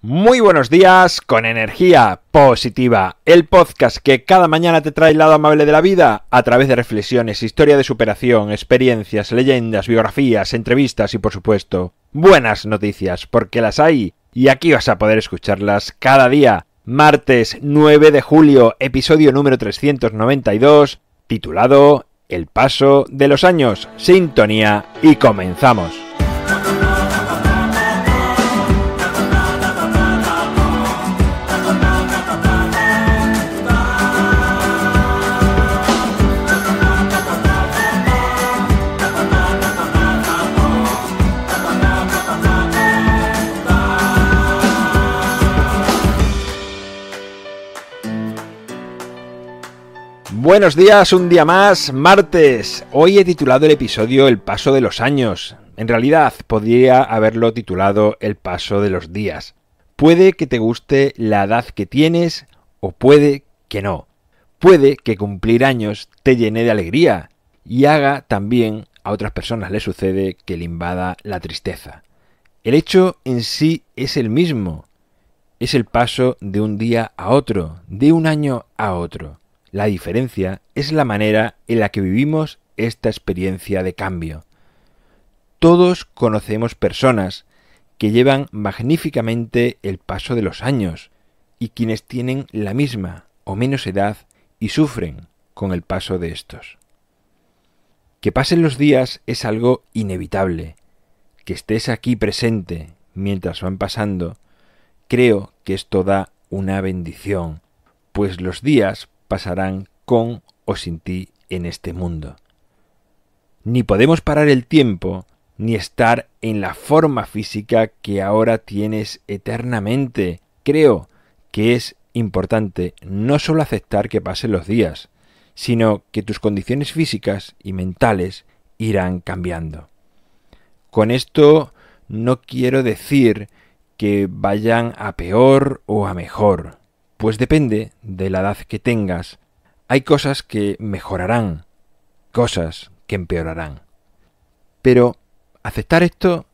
Muy buenos días con energía positiva, el podcast que cada mañana te trae el lado amable de la vida a través de reflexiones, historia de superación, experiencias, leyendas, biografías, entrevistas y por supuesto buenas noticias porque las hay y aquí vas a poder escucharlas cada día. Martes 9 de julio, episodio número 392, titulado El paso de los años, sintonía y comenzamos. Buenos días, un día más, martes. Hoy he titulado el episodio El paso de los años. En realidad, podría haberlo titulado El paso de los días. Puede que te guste la edad que tienes o puede que no. Puede que cumplir años te llene de alegría y haga también a otras personas le sucede que le invada la tristeza. El hecho en sí es el mismo. Es el paso de un día a otro, de un año a otro. La diferencia es la manera en la que vivimos esta experiencia de cambio. Todos conocemos personas que llevan magníficamente el paso de los años y quienes tienen la misma o menos edad y sufren con el paso de estos. Que pasen los días es algo inevitable. Que estés aquí presente mientras van pasando, creo que esto da una bendición, pues los días pasarán con o sin ti en este mundo. Ni podemos parar el tiempo, ni estar en la forma física que ahora tienes eternamente. Creo que es importante no solo aceptar que pasen los días, sino que tus condiciones físicas y mentales irán cambiando. Con esto no quiero decir que vayan a peor o a mejor. Pues depende de la edad que tengas. Hay cosas que mejorarán, cosas que empeorarán. Pero aceptar esto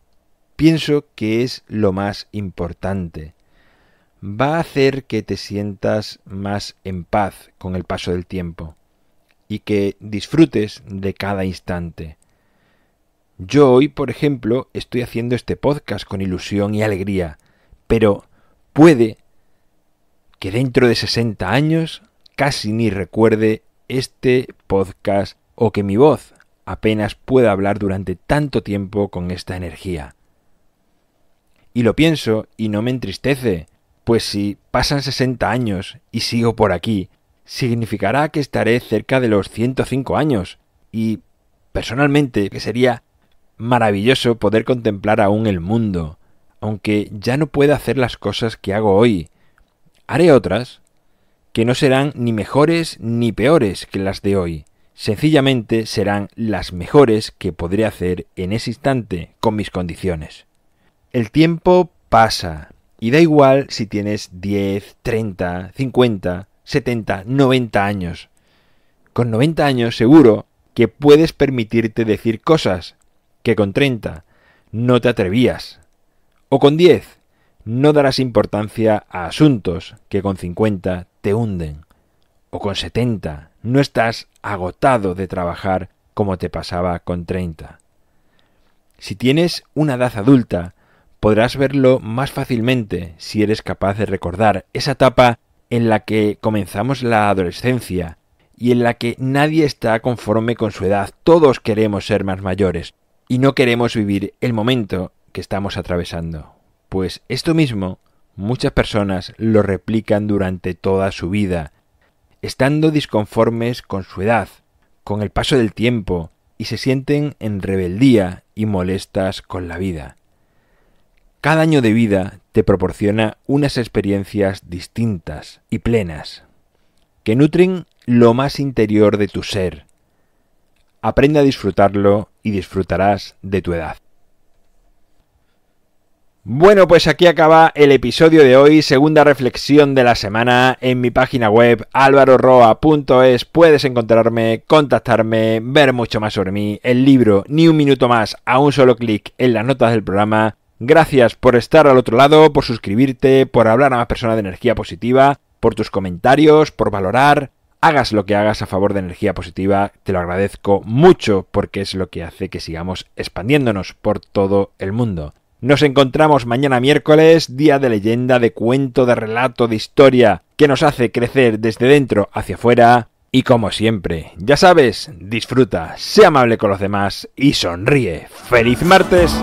pienso que es lo más importante. Va a hacer que te sientas más en paz con el paso del tiempo y que disfrutes de cada instante. Yo hoy, por ejemplo, estoy haciendo este podcast con ilusión y alegría, pero puede que dentro de 60 años casi ni recuerde este podcast o que mi voz apenas pueda hablar durante tanto tiempo con esta energía. Y lo pienso y no me entristece, pues si pasan 60 años y sigo por aquí, significará que estaré cerca de los 105 años y personalmente que sería maravilloso poder contemplar aún el mundo, aunque ya no pueda hacer las cosas que hago hoy, Haré otras que no serán ni mejores ni peores que las de hoy. Sencillamente serán las mejores que podré hacer en ese instante con mis condiciones. El tiempo pasa y da igual si tienes 10, 30, 50, 70, 90 años. Con 90 años seguro que puedes permitirte decir cosas que con 30 no te atrevías. O con 10 no darás importancia a asuntos que con 50 te hunden, o con 70 no estás agotado de trabajar como te pasaba con 30. Si tienes una edad adulta, podrás verlo más fácilmente si eres capaz de recordar esa etapa en la que comenzamos la adolescencia y en la que nadie está conforme con su edad. Todos queremos ser más mayores y no queremos vivir el momento que estamos atravesando. Pues esto mismo muchas personas lo replican durante toda su vida, estando disconformes con su edad, con el paso del tiempo, y se sienten en rebeldía y molestas con la vida. Cada año de vida te proporciona unas experiencias distintas y plenas, que nutren lo más interior de tu ser. Aprende a disfrutarlo y disfrutarás de tu edad. Bueno, pues aquí acaba el episodio de hoy, segunda reflexión de la semana. En mi página web alvaroroa.es puedes encontrarme, contactarme, ver mucho más sobre mí, el libro Ni un minuto más a un solo clic en las notas del programa. Gracias por estar al otro lado, por suscribirte, por hablar a más personas de energía positiva, por tus comentarios, por valorar. Hagas lo que hagas a favor de energía positiva, te lo agradezco mucho porque es lo que hace que sigamos expandiéndonos por todo el mundo. Nos encontramos mañana miércoles, día de leyenda, de cuento, de relato, de historia, que nos hace crecer desde dentro hacia afuera. Y como siempre, ya sabes, disfruta, sé amable con los demás y sonríe. ¡Feliz martes!